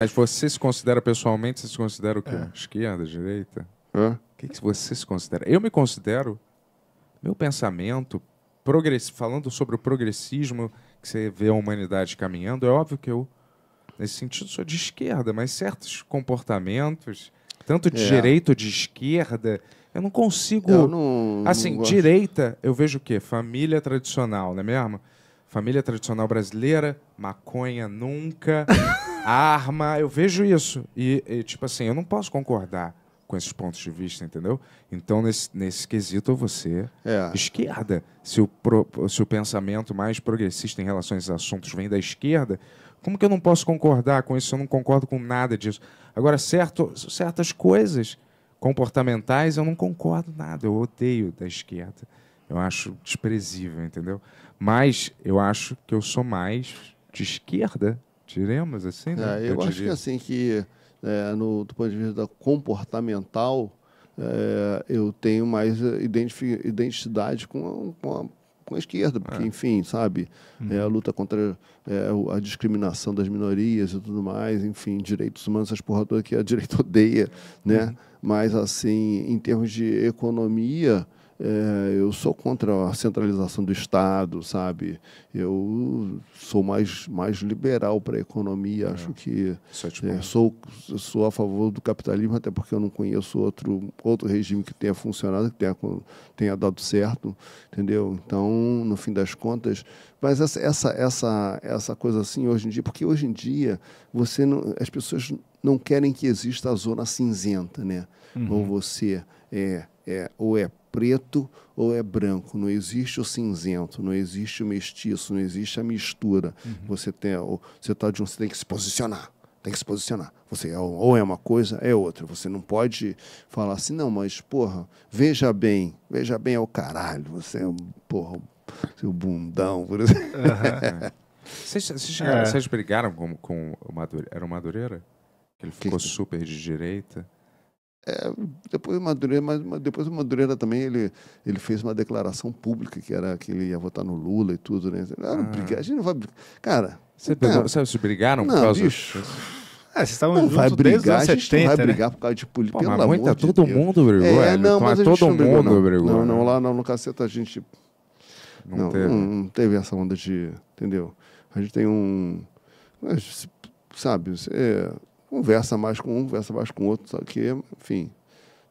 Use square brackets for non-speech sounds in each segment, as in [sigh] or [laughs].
Mas você se considera pessoalmente, você se considera o quê? É. Esquerda, direita? Hã? O que, que você se considera? Eu me considero, meu pensamento, progress... falando sobre o progressismo que você vê a humanidade caminhando, é óbvio que eu, nesse sentido, sou de esquerda, mas certos comportamentos, tanto de é. direita de esquerda, eu não consigo. Eu não, assim, não direita, eu vejo o quê? Família tradicional, não é mesmo? Família tradicional brasileira, maconha nunca, [laughs] arma, eu vejo isso. E, e, tipo assim, eu não posso concordar com esses pontos de vista, entendeu? Então, nesse, nesse quesito, você é. esquerda. Se o, pro, se o pensamento mais progressista em relação a esses assuntos vem da esquerda, como que eu não posso concordar com isso? Eu não concordo com nada disso. Agora, certo, certas coisas comportamentais eu não concordo nada, eu odeio da esquerda. Eu acho desprezível, entendeu? Mas eu acho que eu sou mais de esquerda tiremos assim, né? É, eu, eu acho que assim que é, no, do ponto de vista comportamental, é, eu tenho mais é, identidade com a, com a, com a esquerda, porque, é. enfim, sabe, uhum. é, a luta contra é, a discriminação das minorias e tudo mais, enfim, direitos humanos, essas porra toda que a direita [laughs] odeia, né? Uhum. Mas, assim, em termos de economia, é, eu sou contra a centralização do Estado, sabe? Eu sou mais, mais liberal para a economia, é. acho que é, é sou, sou a favor do capitalismo, até porque eu não conheço outro, outro regime que tenha funcionado, que tenha, tenha dado certo, entendeu? Então, no fim das contas, mas essa, essa, essa, essa coisa assim hoje em dia, porque hoje em dia você não, as pessoas não querem que exista a zona cinzenta, né? Uhum. Ou você é, é, ou é preto ou é branco, não existe o cinzento, não existe o mestiço, não existe a mistura. Uhum. Você tem, você tá de um, você tem que se posicionar, tem que se posicionar. Você é, ou é uma coisa, é outra. Você não pode falar assim, não, mas porra, veja bem, veja bem ao é o caralho, você é um porra, seu bundão, por exemplo. Uhum. [laughs] vocês, vocês, é. vocês, brigaram com, com o Madureira? Era o Madureira? Ele ficou que... super de direita. É, depois o Madureira, mas depois o Madureira também ele, ele fez uma declaração pública que era que ele ia votar no Lula e tudo, né? Era ah. a gente não vai brigar. Cara, você pegou, sabe, se brigaram não, por causa bicho. É, vocês estavam não vai brigar, 70, a gente não vai né? brigar por causa de política. Pô, mas de todo Deus. mundo brigou, é, é não, mas todo não brigou, mundo não. brigou. Não, não, né? lá não, no caceta a gente não, não teve. não teve essa onda de, entendeu? A gente tem um sabe, você é, Conversa mais com um, conversa mais com outro, só que, enfim,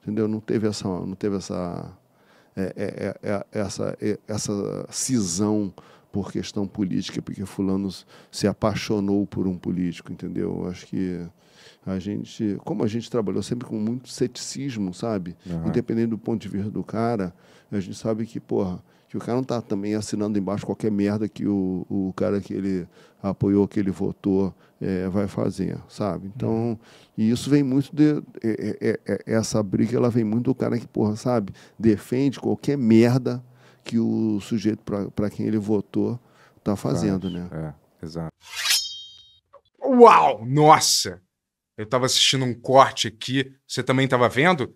entendeu? Não teve essa, não teve essa, é, é, é, é essa, é, essa cisão por questão política, porque fulano se apaixonou por um político, entendeu? Acho que a gente, como a gente trabalhou sempre com muito ceticismo, sabe? Uhum. Independente do ponto de vista do cara, a gente sabe que, porra, que o cara não está também assinando embaixo qualquer merda que o, o cara que ele apoiou, que ele votou, é, vai fazer, sabe? Então, e isso vem muito de. É, é, é, é essa briga ela vem muito do cara que, porra, sabe, defende qualquer merda que o sujeito para quem ele votou está fazendo, né? É, exato. Uau! Nossa! Eu estava assistindo um corte aqui. Você também estava vendo?